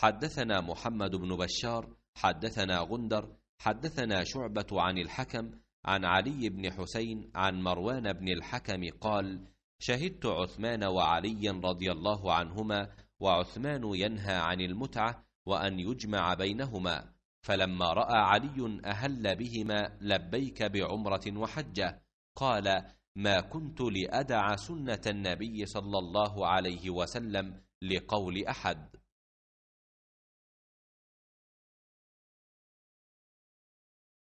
حدثنا محمد بن بشار حدثنا غندر حدثنا شعبة عن الحكم عن علي بن حسين عن مروان بن الحكم قال شهدت عثمان وعليا رضي الله عنهما وعثمان ينهى عن المتعة وأن يجمع بينهما فلما رأى علي أهل بهما لبيك بعمرة وحجة قال ما كنت لأدع سنة النبي صلى الله عليه وسلم لقول أحد